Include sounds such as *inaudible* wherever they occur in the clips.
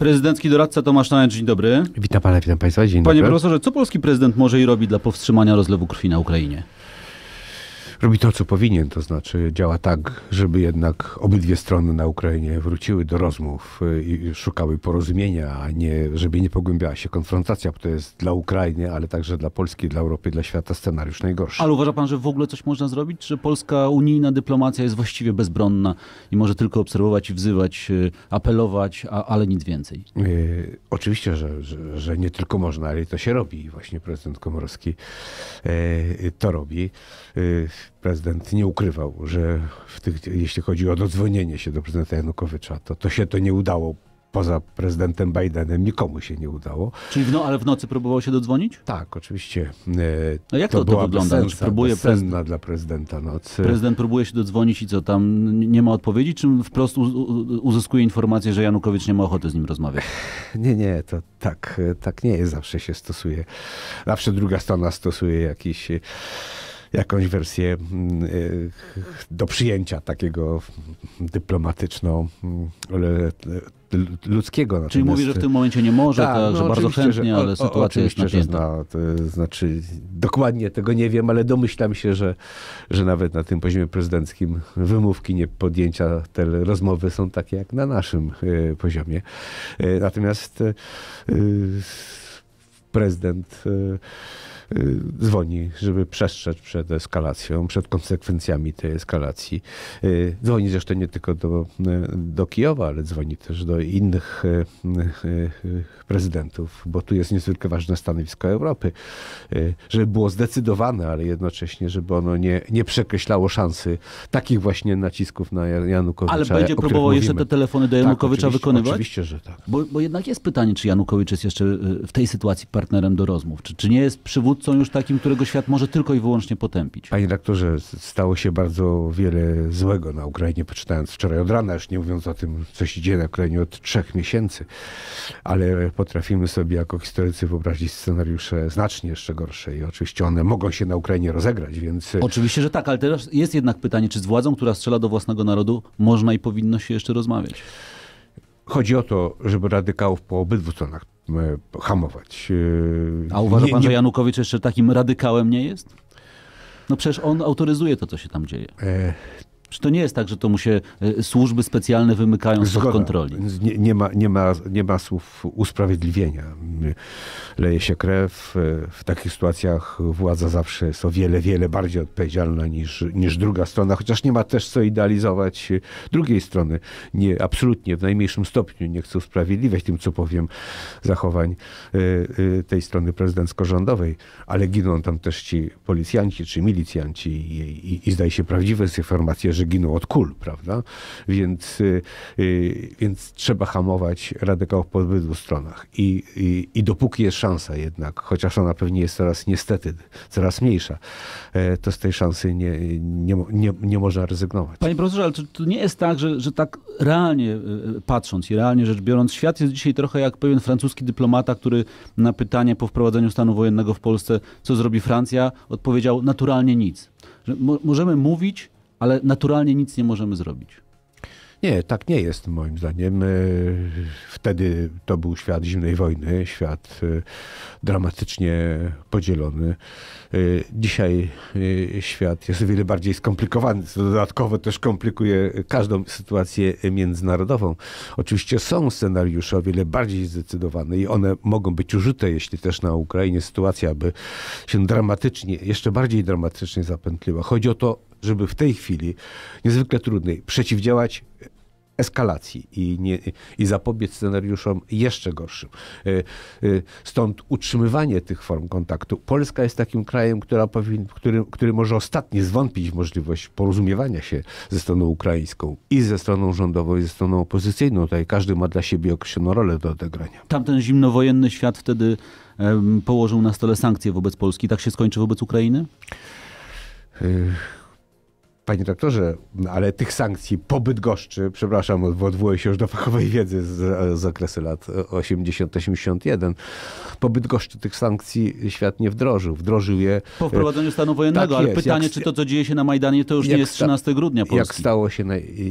Prezydencki doradca Tomasz Nałem, dzień dobry. Witam pana, witam państwa, dzień dobry. Panie profesorze, co polski prezydent może i robi dla powstrzymania rozlewu krwi na Ukrainie? robi to, co powinien, to znaczy działa tak, żeby jednak obydwie strony na Ukrainie wróciły do rozmów y, i szukały porozumienia, a nie, żeby nie pogłębiała się konfrontacja, bo to jest dla Ukrainy, ale także dla Polski, dla Europy, dla świata scenariusz najgorszy. Ale uważa pan, że w ogóle coś można zrobić? Czy polska unijna dyplomacja jest właściwie bezbronna i może tylko obserwować i wzywać, y, apelować, a, ale nic więcej? Y, oczywiście, że, że, że, nie tylko można, ale to się robi. Właśnie prezydent Komorowski to robi prezydent nie ukrywał, że tych, jeśli chodzi o dodzwonienie się do prezydenta Janukowycza, to, to się to nie udało. Poza prezydentem Bidenem nikomu się nie udało. Czyli w no, ale w nocy próbował się dodzwonić? Tak, oczywiście. No jak to, to, to wygląda? Sensa, znaczy, próbuje prezyd- dla prezydenta noc. Prezydent próbuje się dodzwonić i co, tam nie ma odpowiedzi? Czym wprost uzyskuje informację, że Janukowicz nie ma ochoty z nim rozmawiać? *laughs* Nie, nie, to tak, tak nie jest. Zawsze się stosuje. Zawsze druga strona stosuje jakiś jakąś wersję mm, e, do przyjęcia takiego dyplomatyczno-ludzkiego. Mm, Czyli mówi, że w tym momencie nie może, ta, no że bardzo chętnie, że, ale o, sytuacja jest napięta. Że zna, to znaczy, dokładnie tego nie wiem, ale domyślam się, że, że nawet na tym poziomie prezydenckim wymówki nie podjęcia te rozmowy są takie jak na naszym e, poziomie. E, natomiast prezydent y, y, dzwoni, żeby przestrzec przed eskalacją, przed konsekwencjami tej eskalacji. Y, dzwoni zresztą nie tylko do, do Kijowa, ale dzwoni też do innych prezydentów, bo tu jest niezwykle ważne stanowisko Europy, żeby było zdecydowane, ale jednocześnie, żeby ono nie, nie przekreślało szansy takich właśnie nacisków na Janukowicza. Ale będzie próbował jeszcze te telefony do tak, Janukowicza tak, oczywiście, wykonywać? Oczywiście, że tak. Bo, bo jednak jest pytanie, czy Janukowicz jest jeszcze w tej sytuacji partnerem do rozmów? Czy, czy nie jest przywódcą już takim, którego świat może tylko i wyłącznie potępić? Panie doktorze, stało się bardzo wiele złego na Ukrainie, poczytając wczoraj od rana, już nie mówiąc o tym, co się dzieje na Ukrainie od trzech miesięcy, ale potrafimy sobie jako historycy wyobrazić scenariusze znacznie jeszcze gorsze i oczywiście one mogą się na Ukrainie rozegrać, więc... Oczywiście, że tak, ale teraz jest jednak pytanie, czy z władzą, która strzela do własnego narodu, można i powinno się jeszcze rozmawiać? Chodzi o to, żeby radykałów po obydwu stronach E, hamować. E, A uważa nie, pan, nie... że Janukowicz jeszcze takim radykałem nie jest? No przecież on autoryzuje to, co się tam dzieje. E, czy to nie jest tak, że to mu się e, służby specjalne wymykają spod Zgoda. kontroli? Nie, nie, ma, nie, ma, nie ma słów usprawiedliwienia. Leje się krew. E, w takich sytuacjach władza zawsze jest o wiele, wiele bardziej odpowiedzialna niż, niż druga strona, chociaż nie ma też co idealizować drugiej strony. Nie, absolutnie, w najmniejszym stopniu nie chcę usprawiedliwiać tym, co powiem, zachowań e, tej strony prezydencko-rządowej, ale giną tam też ci policjanci czy milicjanci i, i, i zdaje się prawdziwe z informacji, że że giną od kul, prawda? Więc, y, y, więc trzeba hamować radykałów po obydwu stronach. I, i, I dopóki jest szansa jednak, chociaż ona pewnie jest coraz niestety coraz mniejsza, e, to z tej szansy nie, nie, nie, nie można rezygnować. Panie profesorze, ale to, to nie jest tak, że, że tak realnie e, patrząc i realnie rzecz biorąc, świat jest dzisiaj trochę jak pewien francuski dyplomata, który na pytanie po wprowadzeniu stanu wojennego w Polsce, co zrobi Francja, odpowiedział naturalnie nic. Że możemy mówić, ale naturalnie nic nie możemy zrobić. Nie, tak nie jest moim zdaniem. E, wtedy to był świat zimnej wojny, świat e, dramatycznie podzielony. E, dzisiaj świat jest o wiele bardziej skomplikowany, co dodatkowo też komplikuje każdą sytuację międzynarodową. Oczywiście są scenariusze o wiele bardziej zdecydowane i one mogą być użyte, jeśli też na Ukrainie sytuacja by się dramatycznie, jeszcze bardziej dramatycznie zapętliła. Chodzi o to, żeby w tej chwili niezwykle trudnej przeciwdziałać eskalacji i, nie, i zapobiec scenariuszom jeszcze gorszym. E, e, stąd utrzymywanie tych form kontaktu. Polska jest takim krajem, która powin, który, który może ostatnie zwątpić w możliwość porozumiewania się ze stroną ukraińską i ze stroną rządową, i ze stroną opozycyjną. Tutaj każdy ma dla siebie określoną rolę do odegrania. Tamten zimnowojenny świat wtedy położył na stole sankcje wobec Polski. Tak się skończy wobec Ukrainy? Y Panie doktorze, ale tych sankcji pobyt goszczy, przepraszam, bo odwołuję się już do fachowej wiedzy z, z okresu lat 80-81, Pobyt goszczy tych sankcji świat nie wdrożył. Wdrożył je... Po wprowadzeniu stanu e, wojennego, tak ale jest. pytanie, jak, czy to, co dzieje się na Majdanie, to już nie jest 13 grudnia Polski. Jak stało się, i,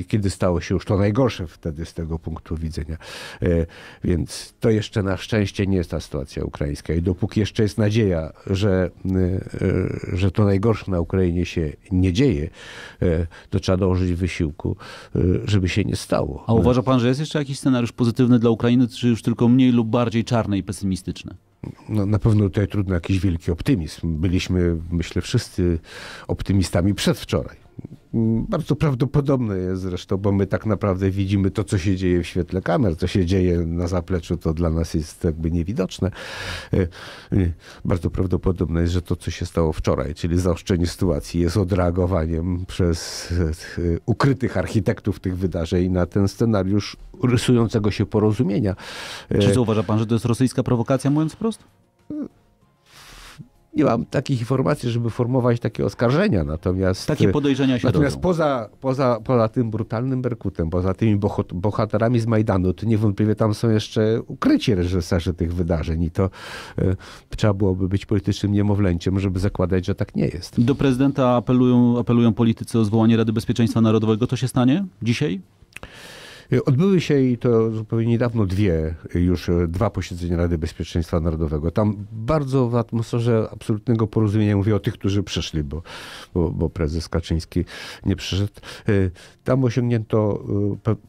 i, kiedy stało się już to najgorsze wtedy z tego punktu widzenia. E, więc to jeszcze na szczęście nie jest ta sytuacja ukraińska i dopóki jeszcze jest nadzieja, że, e, że to najgorsze na Ukrainie się nie dzieje, e, to trzeba dołożyć wysiłku, e, żeby się nie stało. A uważa pan, że jest jeszcze jakiś scenariusz pozytywny dla Ukrainy, czy już tylko mniej lub bardziej czarny i pesymistyczny? No, na pewno tutaj trudno jakiś wielki optymizm. Byliśmy, myślę, wszyscy optymistami przedwczoraj. Bardzo prawdopodobne jest zresztą, bo my tak naprawdę widzimy to, co się dzieje w świetle kamer, co się dzieje na zapleczu, to dla nas jest jakby niewidoczne. E, e, bardzo prawdopodobne jest, że to, co się stało wczoraj, czyli zaoszczędzenie sytuacji, jest odreagowaniem przez e, ukrytych architektów tych wydarzeń na ten scenariusz rysującego się porozumienia. Czy zauważa pan, że to jest rosyjska prowokacja, mówiąc prosto? nie mam takich informacji, żeby formować takie oskarżenia. Natomiast, takie e, podejrzenia się Natomiast Poza, poza, poza tym brutalnym Berkutem, poza tymi bohaterami z Majdanu, to niewątpliwie tam są jeszcze ukryci reżyserzy tych wydarzeń i to y, trzeba byłoby być politycznym niemowlęciem, żeby zakładać, że tak nie jest. Do prezydenta apelują, apelują politycy o zwołanie Rady Bezpieczeństwa Narodowego. To się stanie dzisiaj? Y, odbyły się i to zupełnie niedawno dwie, y, już y, dwa posiedzenia Rady Bezpieczeństwa Narodowego. Tam bardzo w atmosferze absolutnego porozumienia, mówię o tych, którzy przyszli, bo, bo, bo prezes Kaczyński nie przyszedł. Tam osiągnięto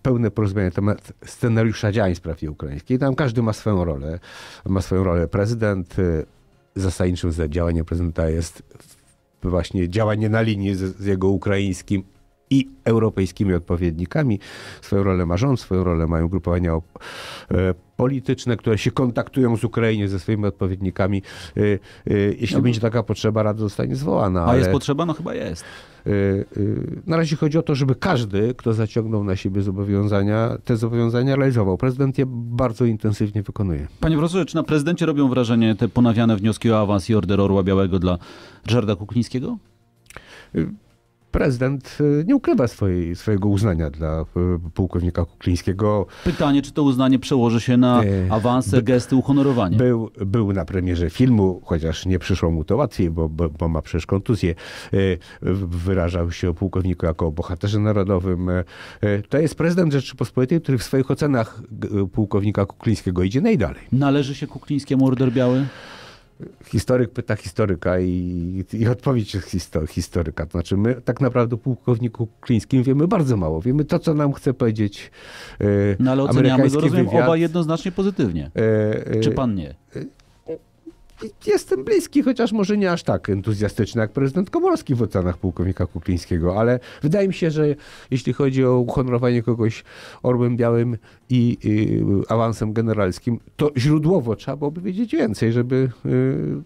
pełne porozumienie na temat scenariusza działań w sprawie ukraińskiej. Tam każdy ma swoją rolę. Ma swoją rolę prezydent. Zasadniczym za działaniem prezydenta jest właśnie działanie na linii z, z jego ukraińskim i europejskimi odpowiednikami. Swoją rolę ma rząd, swoją rolę mają grupowania e, polityczne, które się kontaktują z Ukrainie, ze swoimi odpowiednikami. E, e, jeśli no, będzie taka potrzeba, Rada zostanie zwołana. A jest potrzeba? No chyba jest. Na razie chodzi o to, żeby każdy, kto zaciągnął na siebie zobowiązania, te zobowiązania realizował. Prezydent je bardzo intensywnie wykonuje. Panie profesorze, czy na prezydencie robią wrażenie te ponawiane wnioski o awans i order Orła Białego dla Rzarda Kuklińskiego? prezydent y, nie ukrywa swojej, swojego uznania dla y, pułkownika Kuklińskiego. Pytanie, czy to uznanie przełoży się na y, awanse, gesty, uhonorowanie? Był, był na premierze filmu, chociaż nie przyszło mu to łatwiej, bo, bo, bo ma przecież kontuzję. Wyrażał się o pułkowniku jako o bohaterze narodowym. To jest prezydent Rzeczypospolitej, który w swoich ocenach pułkownika Kuklińskiego idzie najdalej. Należy się Kuklińskiemu order biały? historyk pyta historyka i, i odpowiedź jest historyka. To znaczy my tak naprawdę o pułkowniku Klińskim wiemy bardzo mało. Wiemy to, co nam chce powiedzieć yy, No ale oceniamy go, rozumiem, wywiad. oba jednoznacznie pozytywnie. Yy, yy, Czy pan nie? jestem bliski, chociaż może nie aż tak entuzjastyczny jak prezydent Komorowski w ocenach pułkownika Kuklińskiego, ale wydaje mi się, że jeśli chodzi o uhonorowanie kogoś orłem białym i awansem generalskim, to źródłowo trzeba byłoby wiedzieć więcej, żeby y,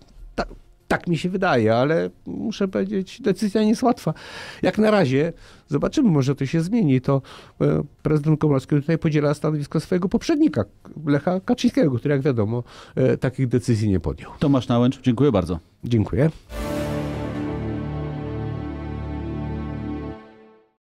tak mi się wydaje, ale muszę powiedzieć, decyzja nie jest łatwa. Jak na razie zobaczymy, może to się zmieni. To e, prezydent Komorowski tutaj podziela stanowisko swojego poprzednika, Lecha Kaczyńskiego, który jak wiadomo e, takich decyzji nie podjął. Tomasz Nałęcz, dziękuję bardzo. Dziękuję.